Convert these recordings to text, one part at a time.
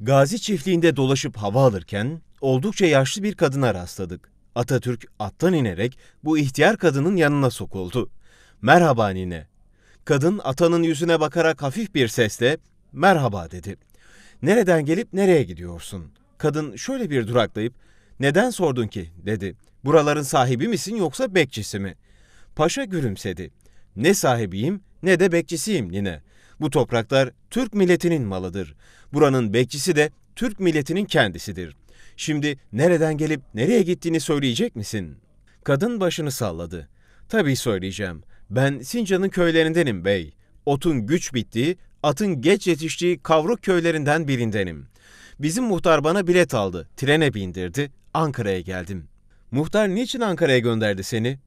Gazi çiftliğinde dolaşıp hava alırken oldukça yaşlı bir kadına rastladık. Atatürk attan inerek bu ihtiyar kadının yanına sokuldu. Merhaba nine. Kadın atanın yüzüne bakarak hafif bir sesle merhaba dedi. Nereden gelip nereye gidiyorsun? Kadın şöyle bir duraklayıp neden sordun ki dedi. Buraların sahibi misin yoksa bekçisi mi? Paşa gülümsedi. Ne sahibiyim ne de bekçisiyim nine. Bu topraklar Türk milletinin malıdır. Buranın bekçisi de Türk milletinin kendisidir. Şimdi nereden gelip nereye gittiğini söyleyecek misin? Kadın başını salladı. Tabii söyleyeceğim. Ben Sincan'ın köylerindenim bey. Otun güç bittiği, atın geç yetiştiği kavruk köylerinden birindenim. Bizim muhtar bana bilet aldı, trene bindirdi, Ankara'ya geldim. Muhtar niçin Ankara'ya gönderdi seni?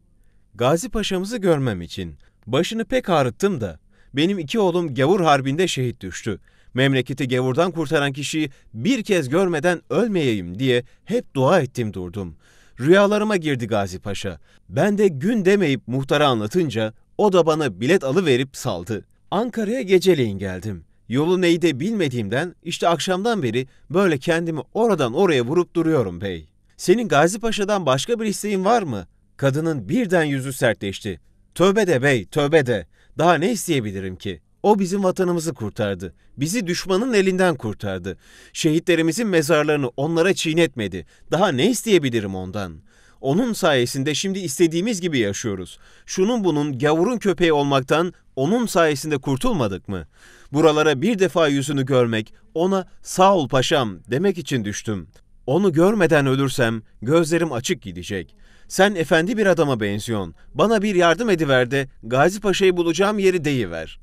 Gazi Paşa'mızı görmem için. Başını pek ağrıttım da benim iki oğlum Gavur Harbi'nde şehit düştü. Memleketi gavurdan kurtaran kişiyi bir kez görmeden ölmeyeyim diye hep dua ettim durdum. Rüyalarıma girdi Gazi Paşa. Ben de gün demeyip muhtara anlatınca o da bana bilet alıverip saldı. Ankara'ya geceleyin geldim. Yolu neyi bilmediğimden işte akşamdan beri böyle kendimi oradan oraya vurup duruyorum bey. Senin Gazi Paşa'dan başka bir isteğin var mı? Kadının birden yüzü sertleşti. Tövbe de bey, tövbe de. Daha ne isteyebilirim ki? O bizim vatanımızı kurtardı. Bizi düşmanın elinden kurtardı. Şehitlerimizin mezarlarını onlara çiğnetmedi. Daha ne isteyebilirim ondan? Onun sayesinde şimdi istediğimiz gibi yaşıyoruz. Şunun bunun gavurun köpeği olmaktan onun sayesinde kurtulmadık mı? Buralara bir defa yüzünü görmek, ona sağ ol paşam demek için düştüm. Onu görmeden ölürsem gözlerim açık gidecek. Sen efendi bir adama benziyorsun. Bana bir yardım ediver de Gazi Paşa'yı bulacağım yeri deyiver.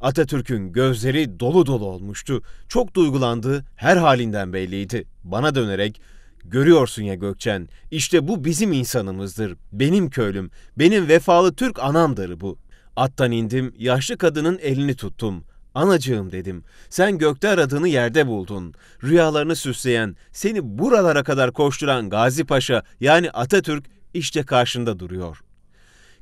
Atatürk'ün gözleri dolu dolu olmuştu. Çok duygulandığı her halinden belliydi. Bana dönerek, Görüyorsun ya Gökçen, işte bu bizim insanımızdır, benim köylüm, benim vefalı Türk anamdır bu. Attan indim, yaşlı kadının elini tuttum. Anacığım dedim, sen gökte aradığını yerde buldun. Rüyalarını süsleyen, seni buralara kadar koşturan Gazi Paşa yani Atatürk işte karşında duruyor.''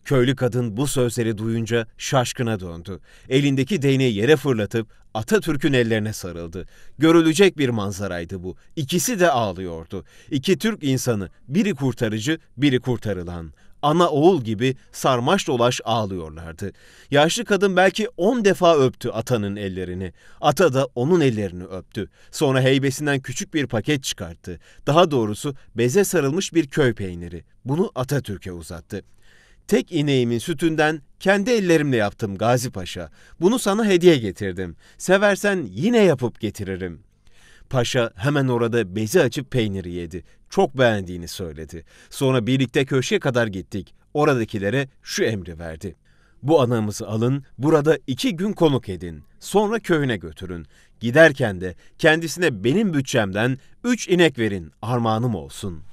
Köylü kadın bu sözleri duyunca şaşkına döndü. Elindeki değneği yere fırlatıp Atatürk'ün ellerine sarıldı. Görülecek bir manzaraydı bu. İkisi de ağlıyordu. İki Türk insanı, biri kurtarıcı, biri kurtarılan ana oğul gibi sarmaş dolaş ağlıyorlardı. Yaşlı kadın belki on defa öptü atanın ellerini. Ata da onun ellerini öptü. Sonra heybesinden küçük bir paket çıkarttı. Daha doğrusu beze sarılmış bir köy peyniri. Bunu Atatürk'e uzattı. Tek ineğimin sütünden kendi ellerimle yaptım Gazi Paşa. Bunu sana hediye getirdim. Seversen yine yapıp getiririm.'' Paşa hemen orada bezi açıp peyniri yedi. Çok beğendiğini söyledi. Sonra birlikte köşeye kadar gittik. Oradakilere şu emri verdi. Bu anamızı alın, burada iki gün konuk edin. Sonra köyüne götürün. Giderken de kendisine benim bütçemden üç inek verin, armağanım olsun.''